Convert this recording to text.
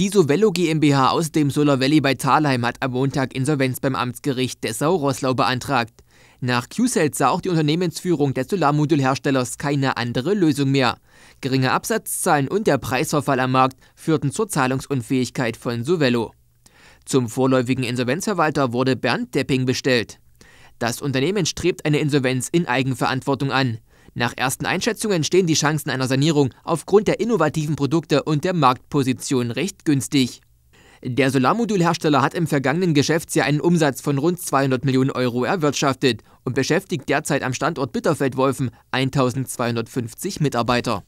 Die Sovello GmbH aus dem Solar Valley bei Thalheim hat am Montag Insolvenz beim Amtsgericht Dessau-Rosslau beantragt. Nach Q-Sales sah auch die Unternehmensführung des Solarmodulherstellers keine andere Lösung mehr. Geringe Absatzzahlen und der Preisverfall am Markt führten zur Zahlungsunfähigkeit von Sovello. Zum vorläufigen Insolvenzverwalter wurde Bernd Depping bestellt. Das Unternehmen strebt eine Insolvenz in Eigenverantwortung an. Nach ersten Einschätzungen stehen die Chancen einer Sanierung aufgrund der innovativen Produkte und der Marktposition recht günstig. Der Solarmodulhersteller hat im vergangenen Geschäftsjahr einen Umsatz von rund 200 Millionen Euro erwirtschaftet und beschäftigt derzeit am Standort Bitterfeld-Wolfen 1250 Mitarbeiter.